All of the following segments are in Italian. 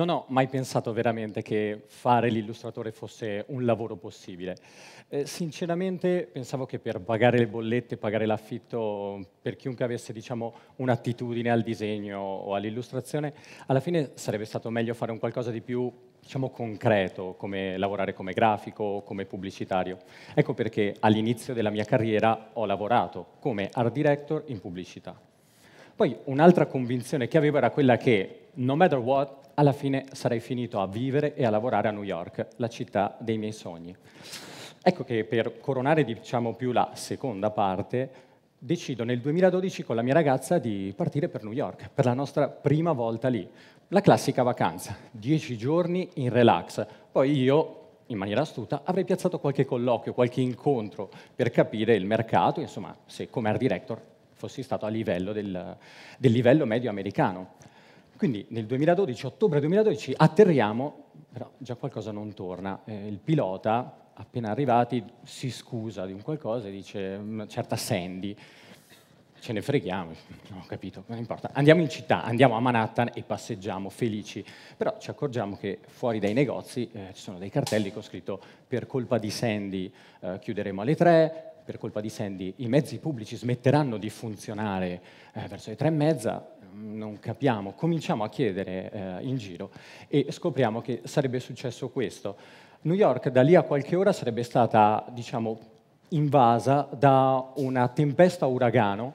Non ho mai pensato veramente che fare l'illustratore fosse un lavoro possibile. Eh, sinceramente pensavo che per pagare le bollette, pagare l'affitto, per chiunque avesse diciamo, un'attitudine al disegno o all'illustrazione, alla fine sarebbe stato meglio fare un qualcosa di più diciamo, concreto, come lavorare come grafico o come pubblicitario. Ecco perché all'inizio della mia carriera ho lavorato come art director in pubblicità. Poi un'altra convinzione che avevo era quella che, no matter what, alla fine sarei finito a vivere e a lavorare a New York, la città dei miei sogni. Ecco che per coronare diciamo più la seconda parte, decido nel 2012 con la mia ragazza di partire per New York, per la nostra prima volta lì. La classica vacanza, dieci giorni in relax. Poi io, in maniera astuta, avrei piazzato qualche colloquio, qualche incontro per capire il mercato, insomma, se come art director fossi stato a livello del, del livello medio americano. Quindi nel 2012, ottobre 2012, atterriamo, però già qualcosa non torna. Eh, il pilota, appena arrivati, si scusa di un qualcosa e dice una certa Sandy. Ce ne freghiamo, non ho capito, non importa. Andiamo in città, andiamo a Manhattan e passeggiamo felici. Però ci accorgiamo che fuori dai negozi eh, ci sono dei cartelli con scritto per colpa di Sandy eh, chiuderemo alle tre, per colpa di Sandy, i mezzi pubblici smetteranno di funzionare eh, verso le tre e mezza, mm, non capiamo, cominciamo a chiedere eh, in giro e scopriamo che sarebbe successo questo. New York da lì a qualche ora sarebbe stata, diciamo, invasa da una tempesta uragano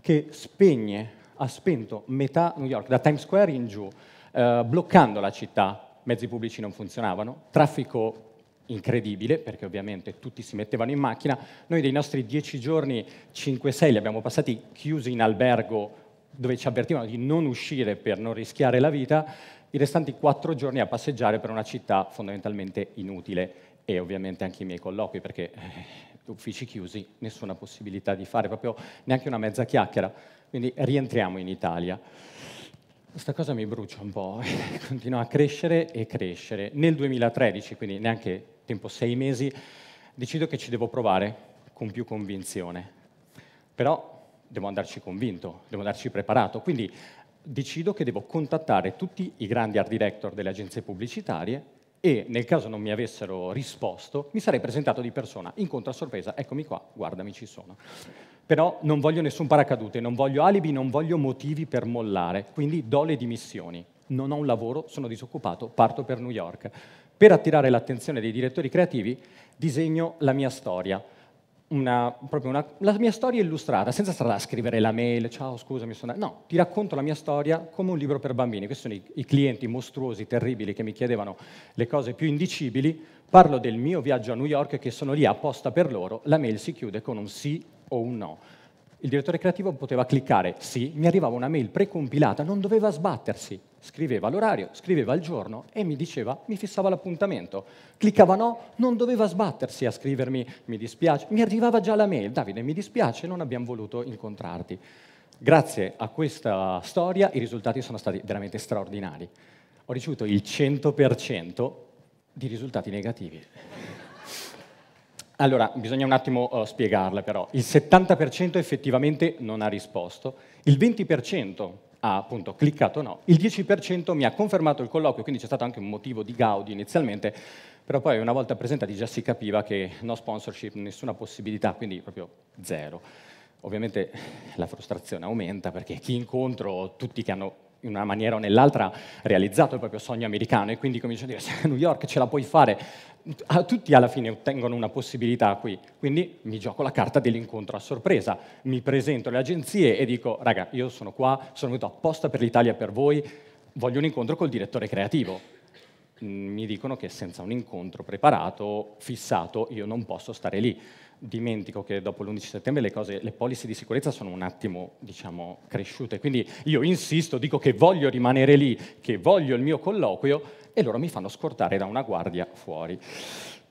che spegne, ha spento metà New York, da Times Square in giù, eh, bloccando la città, mezzi pubblici non funzionavano, traffico incredibile, perché ovviamente tutti si mettevano in macchina. Noi dei nostri dieci giorni, 5-6, li abbiamo passati chiusi in albergo dove ci avvertivano di non uscire per non rischiare la vita, i restanti quattro giorni a passeggiare per una città fondamentalmente inutile e ovviamente anche i miei colloqui, perché eh, uffici chiusi, nessuna possibilità di fare proprio neanche una mezza chiacchiera. Quindi rientriamo in Italia. Questa cosa mi brucia un po', eh, continua a crescere e crescere. Nel 2013, quindi neanche tempo sei mesi, decido che ci devo provare con più convinzione. Però devo andarci convinto, devo andarci preparato. Quindi decido che devo contattare tutti i grandi art director delle agenzie pubblicitarie e nel caso non mi avessero risposto, mi sarei presentato di persona, incontro a sorpresa, eccomi qua, guardami ci sono. Però non voglio nessun paracadute, non voglio alibi, non voglio motivi per mollare, quindi do le dimissioni. Non ho un lavoro, sono disoccupato, parto per New York per attirare l'attenzione dei direttori creativi disegno la mia storia, una, una, la mia storia illustrata, senza stare a scrivere la mail, ciao scusa, mi sono... No, ti racconto la mia storia come un libro per bambini. Questi sono i, i, clienti mostruosi, terribili, che mi chiedevano le cose più indicibili. Parlo del mio viaggio a New York, che sono lì apposta per loro. La mail si chiude con un sì o un no il direttore creativo poteva cliccare sì, mi arrivava una mail precompilata, non doveva sbattersi, scriveva l'orario, scriveva il giorno e mi diceva, mi fissava l'appuntamento. Cliccava no, non doveva sbattersi a scrivermi mi dispiace, mi arrivava già la mail, Davide mi dispiace, non abbiamo voluto incontrarti. Grazie a questa storia i risultati sono stati veramente straordinari. Ho ricevuto il 100% di risultati negativi. Allora, bisogna un attimo uh, spiegarle però. Il 70% effettivamente non ha risposto, il 20% ha appunto cliccato no, il 10% mi ha confermato il colloquio, quindi c'è stato anche un motivo di Gaudi inizialmente, però poi una volta presentati già si capiva che no sponsorship, nessuna possibilità, quindi proprio zero. Ovviamente la frustrazione aumenta perché chi incontro, tutti che hanno in una maniera o nell'altra realizzato il proprio sogno americano e quindi cominciano a dire se a New York ce la puoi fare, tutti alla fine ottengono una possibilità qui, quindi mi gioco la carta dell'incontro a sorpresa, mi presento alle agenzie e dico raga io sono qua, sono venuto apposta per l'Italia per voi, voglio un incontro col direttore creativo. Mi dicono che senza un incontro preparato, fissato, io non posso stare lì dimentico che dopo l'11 settembre le, cose, le policy di sicurezza sono un attimo, diciamo, cresciute. Quindi io insisto, dico che voglio rimanere lì, che voglio il mio colloquio e loro mi fanno scortare da una guardia fuori.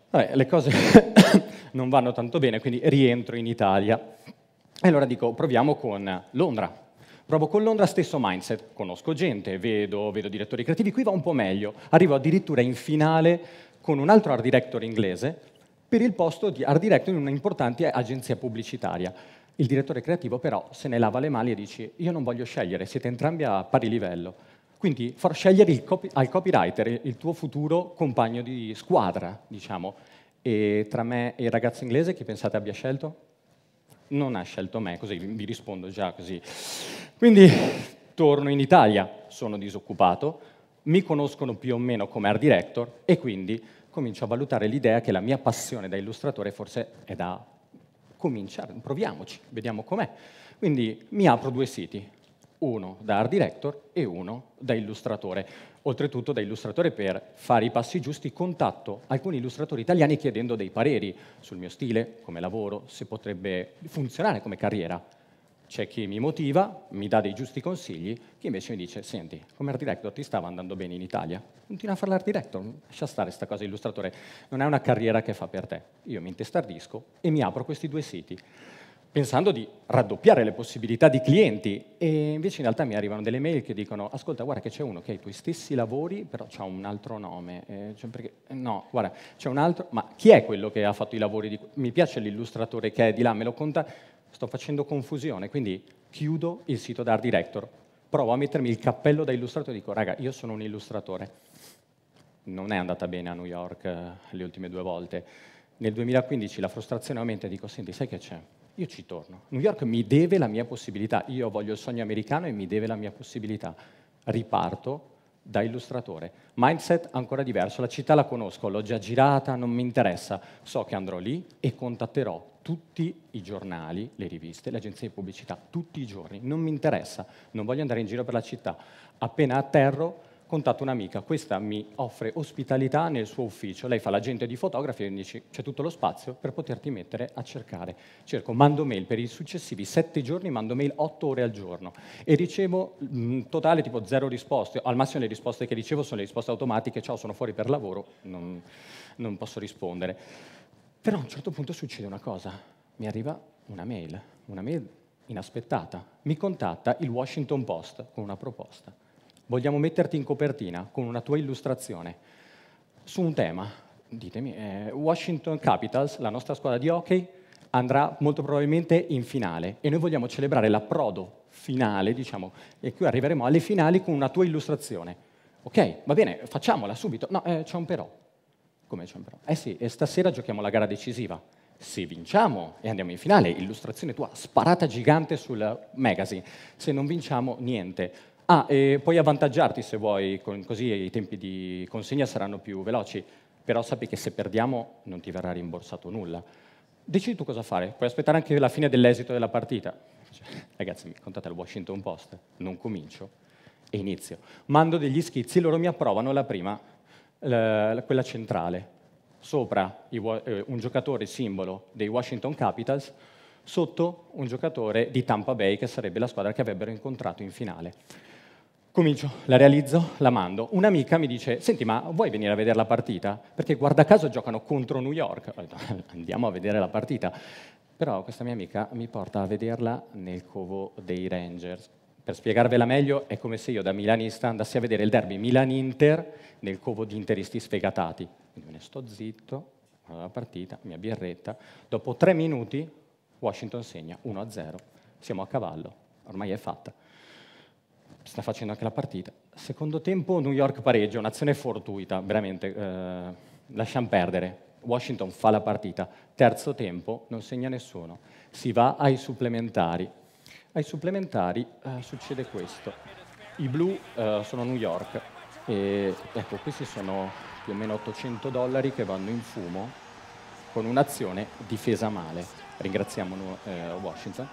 Vabbè, le cose non vanno tanto bene, quindi rientro in Italia. E allora dico, proviamo con Londra. Provo con Londra stesso mindset, conosco gente, vedo, vedo direttori creativi, qui va un po' meglio. Arrivo addirittura in finale con un altro art director inglese, per il posto di art director in un'importante agenzia pubblicitaria. Il direttore creativo però se ne lava le mani e dice io non voglio scegliere, siete entrambi a pari livello. Quindi far scegliere copy, al copywriter eh, il tuo futuro compagno di squadra, diciamo. E tra me e il ragazzo inglese chi pensate abbia scelto? Non ha scelto me, così vi rispondo già così. Quindi torno in Italia, sono disoccupato, mi conoscono più o meno come art director e quindi comincio a valutare l'idea che la mia passione da illustratore forse è da cominciare, proviamoci, vediamo com'è. Quindi mi apro due siti, uno da art director e uno da illustratore. Oltretutto da illustratore per fare i passi giusti contatto alcuni illustratori italiani chiedendo dei pareri sul mio stile, come lavoro, se potrebbe funzionare come carriera. C'è chi mi motiva, mi dà dei giusti consigli, chi invece mi dice, senti, come art director ti stava andando bene in Italia, continua a fare l'art director, lascia stare questa cosa illustratore, non è una carriera che fa per te. Io mi intestardisco e mi apro questi due siti, pensando di raddoppiare le possibilità di clienti e invece in realtà mi arrivano delle mail che dicono, ascolta, guarda che c'è uno che ha i tuoi stessi lavori, però ha un altro nome, eh, cioè perché, no, guarda, c'è un altro, ma chi è quello che ha fatto i lavori di... Mi piace l'illustratore che è di là, me lo conta sto facendo confusione, quindi chiudo il sito da Art Director, provo a mettermi il cappello da illustratore e dico, raga, io sono un illustratore. Non è andata bene a New York eh, le ultime due volte. Nel 2015 la frustrazione aumenta e dico, senti, sai che c'è? Io ci torno. New York mi deve la mia possibilità, io voglio il sogno americano e mi deve la mia possibilità. Riparto, da illustratore. Mindset ancora diverso, la città la conosco, l'ho già girata, non mi interessa, so che andrò lì e contatterò tutti i giornali, le riviste, le agenzie di pubblicità, tutti i giorni. Non mi interessa, non voglio andare in giro per la città. Appena atterro contatto un'amica, questa mi offre ospitalità nel suo ufficio, lei fa l'agente di fotografi e mi dice c'è tutto lo spazio per poterti mettere a cercare. Cerco, mando mail per i successivi sette giorni, mando mail otto ore al giorno e ricevo un mm, totale tipo zero risposte, al massimo le risposte che ricevo sono le risposte automatiche, ciao sono fuori per lavoro, non, non posso rispondere. Però a un certo punto succede una cosa, mi arriva una mail, una mail inaspettata. Mi contatta il Washington Post con una proposta. Vogliamo metterti in copertina con una tua illustrazione su un tema. Ditemi, eh, Washington Capitals, la nostra squadra di hockey, andrà molto probabilmente in finale e noi vogliamo celebrare l'approdo finale, diciamo, e qui arriveremo alle finali con una tua illustrazione. Ok, va bene, facciamola subito. No, eh, c'è un però. Come c'è però? Eh sì, e stasera giochiamo la gara decisiva. Se vinciamo e andiamo in finale, illustrazione tua, sparata gigante sul magazine. Se non vinciamo, niente. Ah, e puoi avvantaggiarti se vuoi, così i tempi di consegna saranno più veloci, però sappi che se perdiamo non ti verrà rimborsato nulla. Decidi tu cosa fare, puoi aspettare anche la fine dell'esito della partita. Cioè, ragazzi, mi contate al Washington Post, non comincio e inizio. Mando degli schizzi, loro mi approvano la prima, la, quella centrale. Sopra i, eh, un giocatore simbolo dei Washington Capitals, sotto un giocatore di Tampa Bay, che sarebbe la squadra che avrebbero incontrato in finale. Comincio, la realizzo, la mando. Un'amica mi dice, senti ma vuoi venire a vedere la partita? Perché guarda caso giocano contro New York. Andiamo a vedere la partita. Però questa mia amica mi porta a vederla nel covo dei Rangers. Per spiegarvela meglio, è come se io da milanista andassi a vedere il derby Milan-Inter nel covo di interisti sfegatati. Quindi me ne sto zitto, guardo la partita, mia birretta. Dopo tre minuti Washington segna 1-0. Siamo a cavallo, ormai è fatta. Sta facendo anche la partita. Secondo tempo New York pareggia, un'azione fortuita, veramente, eh, lasciamo perdere. Washington fa la partita. Terzo tempo non segna nessuno. Si va ai supplementari ai supplementari eh, succede questo. I blu eh, sono New York e ecco, questi sono più o meno 800 dollari che vanno in fumo con un'azione difesa male. Ringraziamo eh, Washington.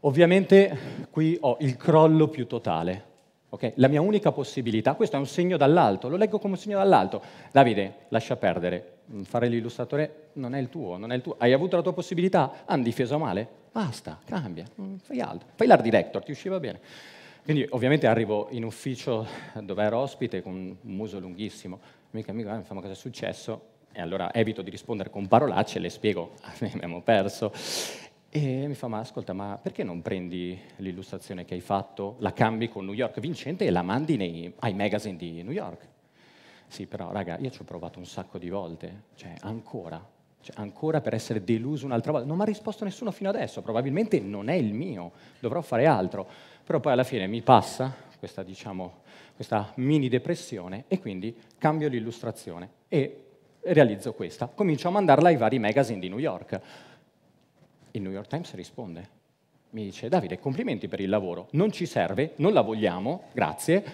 Ovviamente qui ho il crollo più totale Okay? La mia unica possibilità, questo è un segno dall'alto, lo leggo come un segno dall'alto. Davide, lascia perdere, mm, fare l'illustratore non è il tuo, non è il tuo. Hai avuto la tua possibilità, hanno difeso male, basta, cambia, fai altro. Fai l'art director, ti usciva bene. Quindi ovviamente arrivo in ufficio dove ero ospite con un muso lunghissimo, amico, amico mi fa ma cosa è successo? E allora evito di rispondere con parolacce le spiego, abbiamo perso. E mi fa, ma ascolta, ma perché non prendi l'illustrazione che hai fatto, la cambi con New York vincente e la mandi nei, ai magazine di New York? Sì, però raga, io ci ho provato un sacco di volte, cioè ancora, cioè, ancora per essere deluso un'altra volta. Non mi ha risposto nessuno fino adesso, probabilmente non è il mio, dovrò fare altro. Però poi alla fine mi passa questa, diciamo, questa mini depressione e quindi cambio l'illustrazione e realizzo questa. Comincio a mandarla ai vari magazine di New York il New York Times risponde, mi dice Davide, complimenti per il lavoro, non ci serve, non la vogliamo, grazie,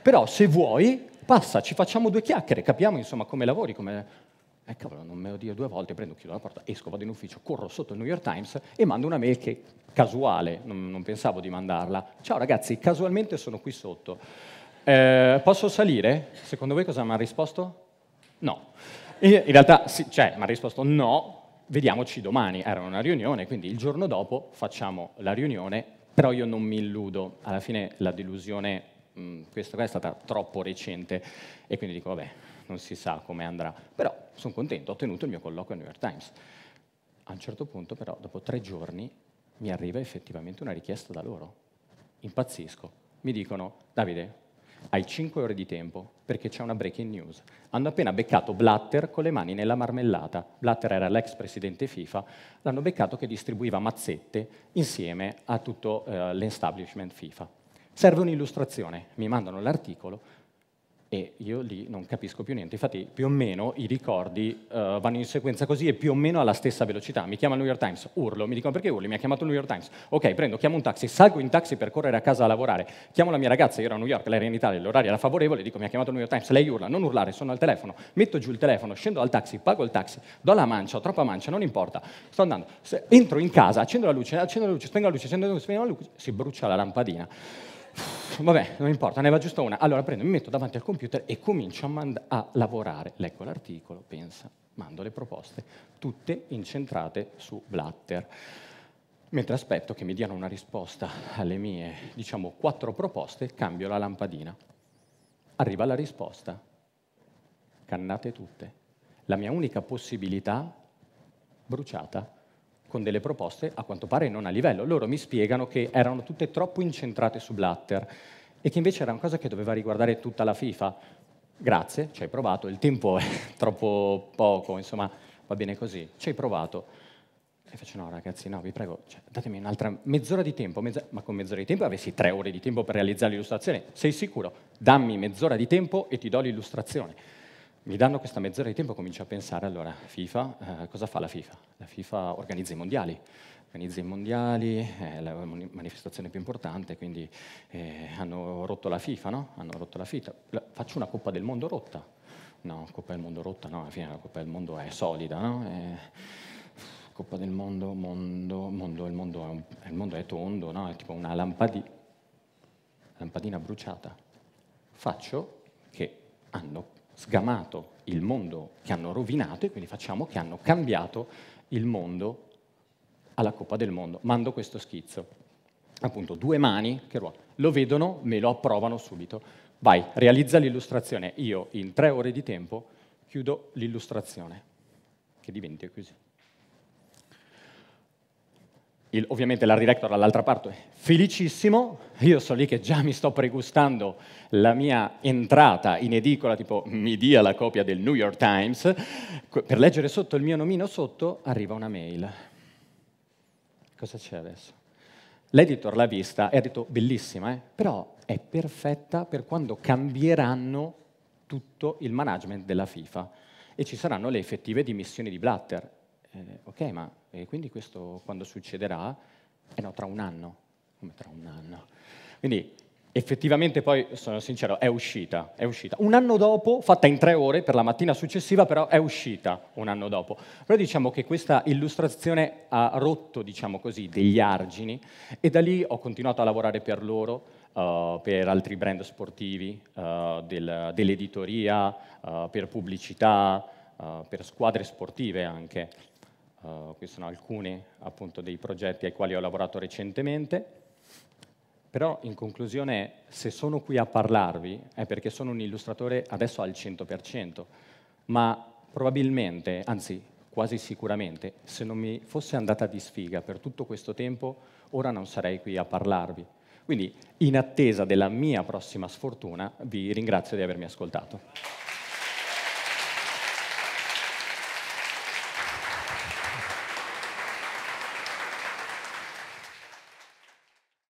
però se vuoi passa, ci facciamo due chiacchiere, capiamo insomma come lavori, come... Eh cavolo, non me lo dire due volte, prendo, chiudo la porta, esco, vado in ufficio, corro sotto il New York Times e mando una mail che casuale, non, non pensavo di mandarla. Ciao ragazzi, casualmente sono qui sotto. Eh, posso salire? Secondo voi cosa mi ha risposto? No. In realtà, sì, cioè, mi ha risposto no, vediamoci domani, era una riunione, quindi il giorno dopo facciamo la riunione, però io non mi illudo, alla fine la delusione, mh, mm, questa qua è stata troppo recente e quindi dico vabbè, non si sa come andrà, però sono contento, ho ottenuto il mio colloquio al New York Times. A un certo punto però, dopo tre giorni, mi arriva effettivamente una richiesta da loro, impazzisco, mi dicono Davide, hai 5 ore di tempo perché c'è una breaking news. Hanno appena beccato Blatter con le mani nella marmellata. Blatter era l'ex presidente FIFA, l'hanno beccato che distribuiva mazzette insieme a tutto eh, l'establishment FIFA. Serve un'illustrazione, mi mandano l'articolo, e io lì non capisco più niente. Infatti più o meno i ricordi uh, vanno in sequenza così e più o meno alla stessa velocità. Mi chiama il New York Times, urlo, mi dicono perché urli, mi ha chiamato il New York Times. Ok, prendo, chiamo un taxi, salgo in taxi per correre a casa a lavorare. Chiamo la mia ragazza, io ero a New York, lei era in Italia, l'orario era favorevole, dico mi ha chiamato il New York Times, lei urla, non urlare, sono al telefono. Metto giù il telefono, scendo al taxi, pago il taxi, do la mancia, ho troppa mancia, non importa. Sto andando, Se entro in casa, accendo la luce, accendo la luce, spengo la luce, accendo la luce, spengo la luce, si brucia la lampadina vabbè, non importa, ne va giusto una. Allora prendo, mi metto davanti al computer e comincio a, mand- a lavorare. Leggo l'articolo, pensa, mando le proposte, tutte incentrate su Blatter. Mentre aspetto che mi diano una risposta alle mie, diciamo, quattro proposte, cambio la lampadina. Arriva la risposta. Cannate tutte. La mia unica possibilità, bruciata, con delle proposte a quanto pare non a livello. Loro mi spiegano che erano tutte troppo incentrate su Blatter e che invece era una cosa che doveva riguardare tutta la FIFA. Grazie, ci hai provato, il tempo è troppo poco, insomma va bene così, ci hai provato. E faccio no ragazzi, no, vi prego, cioè, datemi un'altra mezz'ora di tempo, mezz ma con mezz'ora di tempo avessi tre ore di tempo per realizzare l'illustrazione, sei sicuro? Dammi mezz'ora di tempo e ti do l'illustrazione mi danno questa mezz'ora di tempo, comincio a pensare, allora, FIFA, eh, cosa fa la FIFA? La FIFA organizza i mondiali, organizza i mondiali, è la manifestazione più importante, quindi eh, hanno rotto la FIFA, no? Hanno rotto la FIFA. Faccio una Coppa del Mondo rotta. No, Coppa del Mondo rotta, no, alla fine la Coppa del Mondo è solida, no? È... Coppa del Mondo, mondo, mondo, il mondo è, un, il mondo è tondo, no? È tipo una lampadi... lampadina bruciata. Faccio che hanno sgamato il mondo che hanno rovinato e quindi facciamo che hanno cambiato il mondo alla Coppa del Mondo. Mando questo schizzo. Appunto, due mani che ruotano. Lo vedono, me lo approvano subito. Vai, realizza l'illustrazione. Io in tre ore di tempo chiudo l'illustrazione, che diventa così il, ovviamente l'art director dall'altra parte, felicissimo, io so lì che già mi sto pregustando la mia entrata in edicola, tipo mi dia la copia del New York Times, per leggere sotto il mio nomino sotto arriva una mail. Cosa c'è adesso? L'editor l'ha vista e ha detto bellissima, eh? però è perfetta per quando cambieranno tutto il management della FIFA e ci saranno le effettive dimissioni di Blatter eh, ok, ma eh, quindi questo quando succederà? Eh no, tra un anno. Come tra un anno? Quindi effettivamente poi, sono sincero, è uscita, è uscita. Un anno dopo, fatta in tre ore per la mattina successiva, però è uscita un anno dopo. Però diciamo che questa illustrazione ha rotto, diciamo così, degli argini e da lì ho continuato a lavorare per loro, uh, per altri brand sportivi, uh, del, dell'editoria, uh, per pubblicità, per squadre sportive anche. Eh, qui sono alcuni appunto dei progetti ai quali ho lavorato recentemente. Però in conclusione, se sono qui a parlarvi è perché sono un illustratore adesso al 100%, ma probabilmente, anzi quasi sicuramente, se non mi fosse andata di sfiga per tutto questo tempo, ora non sarei qui a parlarvi. Quindi, in attesa della mia prossima sfortuna, vi ringrazio di avermi ascoltato.